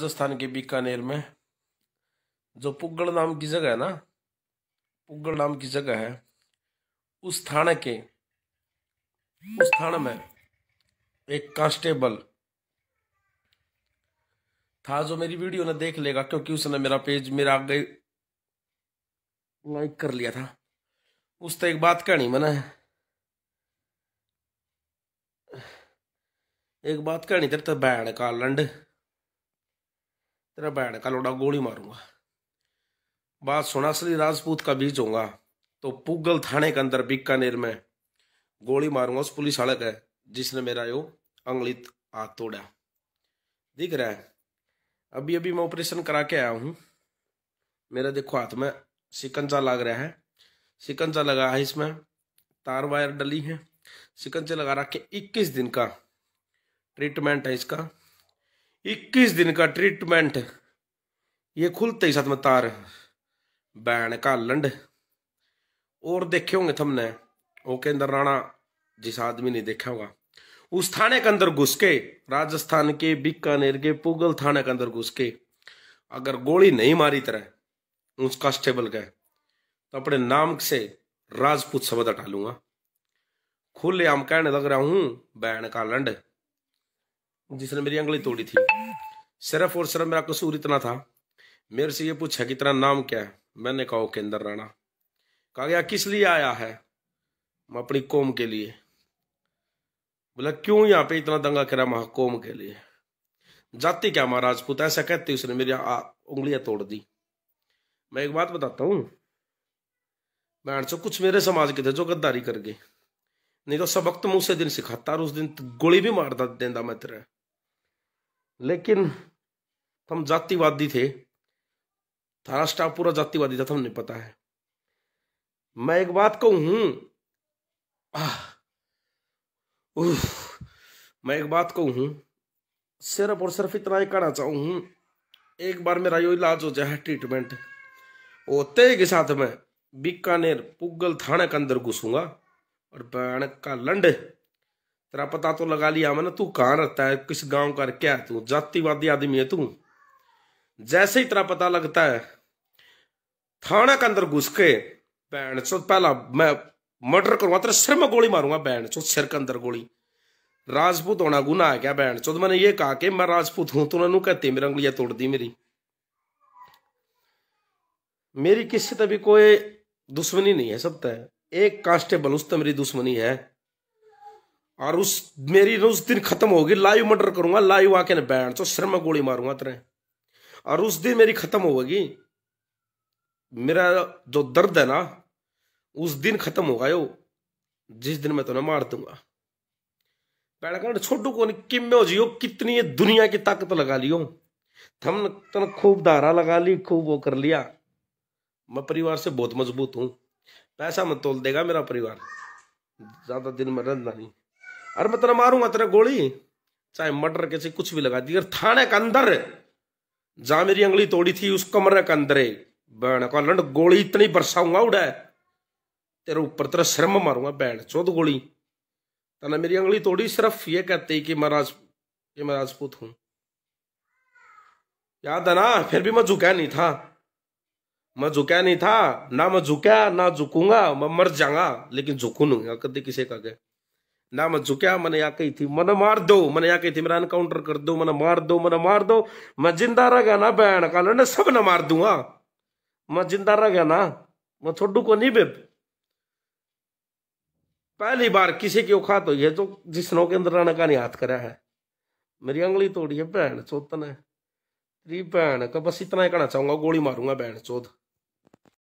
राजस्थान के बीकानेर में जो पुगड़ नाम की जगह है ना पुगड़ नाम की जगह है उस थाने के उस थाने में एक कांस्टेबल था जो मेरी वीडियो ने देख लेगा क्योंकि उसने मेरा पेज मेरा आगे लाइक कर लिया था उस तो एक बात कहनी मैंने एक बात कहनी तेरे तो बैड का लंड तेरा बैड का लोडा गोली मारूंगा बात सुना असली राजपूत का बीच होगा तो पुगल थाने के अंदर बीकानेर में गोली मारूंगा उस पुलिस वाले का जिसने मेरा यो अंगलित हाथ तोड़ा दिख रहा है अभी अभी मैं ऑपरेशन करा के आया हूँ मेरा देखो हाथ में सिकंजा लग रहा है सिकंजा लगा है इसमें तार वायर डली है सिकंजे लगा रखे 21 दिन का ट्रीटमेंट है इसका इक्कीस दिन का ट्रीटमेंट ये खुलते ही साथ में तार बैन का लंड और देखे होंगे थमने ओके अंदर राणा जिस आदमी ने देखा होगा उस थाने के अंदर घुस के राजस्थान के बीकानेर के पुगल थाने के अंदर घुस के अगर गोली नहीं मारी तरह उस कांस्टेबल का तो अपने नाम से राजपूत शब्द हटा लूंगा खुले आम कहने लग रहा हूं बैन का लंड जिसने मेरी अंगली तोड़ी थी सिर्फ और सिर्फ मेरा कसूर इतना था मेरे से ये पूछा कि तेरा नाम क्या है मैंने कहा ओके अंदर राणा कहा गया किस लिए आया है मैं अपनी कौम के लिए बोला क्यों यहाँ पे इतना दंगा करा महा कौम के लिए जाति क्या महाराज पुत ऐसा कहते उसने मेरी उंगलियां तोड़ दी मैं एक बात बताता हूं मैं चो कुछ मेरे समाज के थे जो गद्दारी कर गए नहीं तो सबक तो मुझसे दिन सिखाता और उस दिन तो गोली भी मार देता मैं तेरा लेकिन हम जातिवादी थे थारा स्टाफ पूरा जातिवादी था तुमने तो पता है मैं एक बात कहूँ हम्म, मैं एक बात कहूँ सिर्फ और सिर्फ इतना ही कहना चाहूँ हम्म, एक बार मेरा यो इलाज हो जाए ट्रीटमेंट होते के साथ मैं बीकानेर पुगल थाने के अंदर घुसूंगा और बैण का लंड तेरा पता तो लगा लिया मैंने तू कहाँ रहता है किस गांव का क्या है तू जातिवादी आदमी है तू जैसे ही तेरा पता लगता है थाना के अंदर घुस के बैंड चो पहला मैं मर्डर करूंगा तेरे सिर में गोली मारूंगा बैंड चो सिर के अंदर गोली राजपूत होना गुना है क्या बैंड चो तो मैंने ये कहा कि मैं राजपूत हूं तू उन्होंने कहती मेरी उंगलियां तोड़ दी मेरी मेरी किसी तभी कोई दुश्मनी नहीं है सब तय एक कांस्टेबल उस तो मेरी दुश्मनी है और उस मेरी उस दिन खत्म होगी लाइव मर्डर करूंगा लाइव आके ने बैठ तो सिर में गोली मारूंगा तेरे और उस दिन मेरी खत्म होगी मेरा जो दर्द है ना उस दिन खत्म होगा यो जिस दिन मैं तो मार दूंगा बैठकर छोटू को किमे हो जियो कितनी दुनिया की ताकत लगा लियो थम तन खूब धारा लगा ली खूब वो कर लिया मैं परिवार से बहुत मजबूत हूँ पैसा मैं तोल देगा मेरा परिवार ज्यादा दिन में रहना नहीं अरे मैं तेरा मारूंगा तेरा गोली चाहे मर्डर कैसे कुछ भी लगा दी थाने के अंदर जहां मेरी अंगली तोड़ी थी उस कमरे के अंदर बैन का लंड गोली इतनी बरसाऊंगा उड़ा तेरे ऊपर तेरा शर्म मारूंगा बैन चौदह गोली तना मेरी अंगली तोड़ी सिर्फ ये कहते कि मैं राज कि मैं राजपूत हूं याद है ना फिर भी मैं झुका नहीं था मैं झुका नहीं था ना मैं झुका ना झुकूंगा मैं मर जाऊंगा लेकिन झुकू नहीं कभी किसी का क्या ना मैं झुकया मैंने या कही थी मन मार दो मैंने या कही थी मेरा इनकाउंटर कर दो मैंने मार दो मैंने मार दो मैं जिंदा रह गया ना बैन का लड़ने सब ना मार दूंगा मैं जिंदा रह गया ना मैं छोडू को नहीं बेब पहली बार किसी की औकात तो है तो जिस नौ के अंदर राणा का नहीं हाथ कराया है मेरी अंगली तोड़ी है बहन चोतन ने तेरी बहन का बस इतना ही कहना चाहूंगा गोली मारूंगा बहन चोत